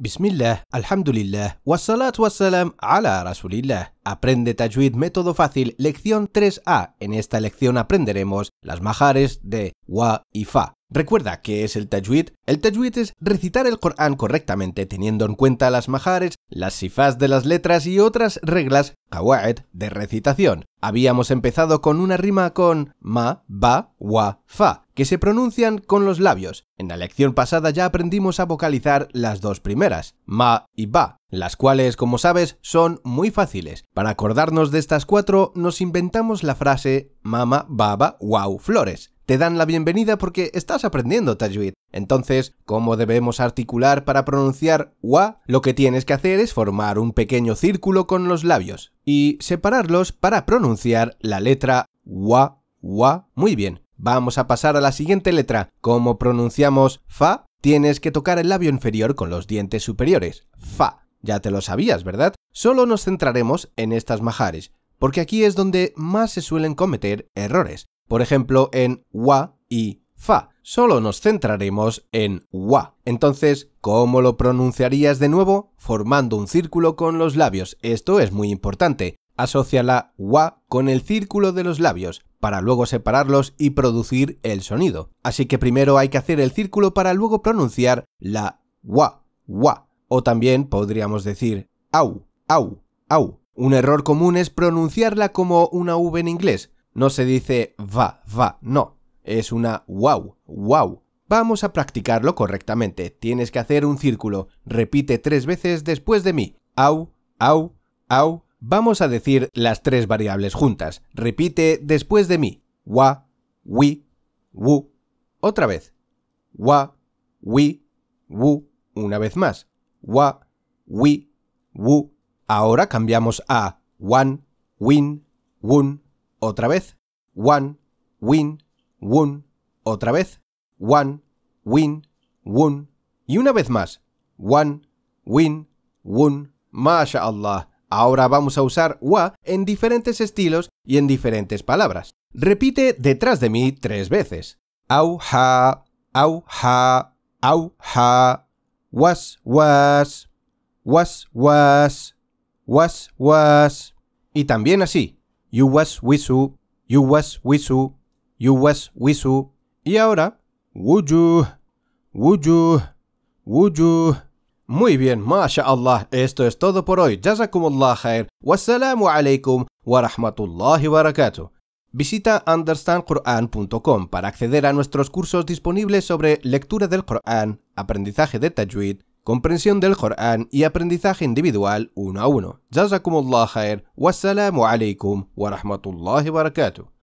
Bismillah, alhamdulillah, wassalatu wassalam ala rasulillah. Aprende Tajwid Método Fácil, lección 3A. En esta lección aprenderemos las majares de wa y fa. Recuerda qué es el tajwid. El tajwid es recitar el Corán correctamente teniendo en cuenta las majares, las sifas de las letras y otras reglas de recitación. Habíamos empezado con una rima con ma, ba, wa, fa que se pronuncian con los labios. En la lección pasada ya aprendimos a vocalizar las dos primeras, ma y ba, las cuales, como sabes, son muy fáciles. Para acordarnos de estas cuatro, nos inventamos la frase mama, baba, wow, flores. Te dan la bienvenida porque estás aprendiendo Tajwid. Entonces, ¿cómo debemos articular para pronunciar wa? Lo que tienes que hacer es formar un pequeño círculo con los labios y separarlos para pronunciar la letra wa, wa. Muy bien, Vamos a pasar a la siguiente letra. ¿Cómo pronunciamos fa, tienes que tocar el labio inferior con los dientes superiores. Fa. Ya te lo sabías, ¿verdad? Solo nos centraremos en estas majares, porque aquí es donde más se suelen cometer errores. Por ejemplo, en wa y fa. Solo nos centraremos en wa. Entonces, ¿cómo lo pronunciarías de nuevo? Formando un círculo con los labios. Esto es muy importante. Asocia la wa con el círculo de los labios para luego separarlos y producir el sonido. Así que primero hay que hacer el círculo para luego pronunciar la wa, wa, o también podríamos decir au, au, au. Un error común es pronunciarla como una V en inglés. No se dice va, va, no. Es una wow, wow. Vamos a practicarlo correctamente. Tienes que hacer un círculo. Repite tres veces después de mí. Au, au, au, Vamos a decir las tres variables juntas. Repite después de mí. Wa, wi, wu. Otra vez. Wa, wi, wu. Una vez más. Wa, wi, wu. Ahora cambiamos a wan, win, wun. Otra vez. Wan, win, wun. Otra vez. Wan, win, wun. Y una vez más. Wan, win, wun. MashaAllah. Ahora vamos a usar wa en diferentes estilos y en diferentes palabras. Repite detrás de mí tres veces. Au ha, au ha, au ha, was was, was was, was was. Y también así. You was wisu, you was wisu, you was wisu. Y ahora, wu ju would muy bien, masha'Allah, esto es todo por hoy. Jazakumullah khair. Wassalamu alaikum wa rahmatullahi wa barakatuh. Visita understandquran.com para acceder a nuestros cursos disponibles sobre lectura del Corán, aprendizaje de tajwid, comprensión del Corán y aprendizaje individual uno a uno. Jazakumullah khair. Wassalamu alaikum wa rahmatullahi wa barakatuh.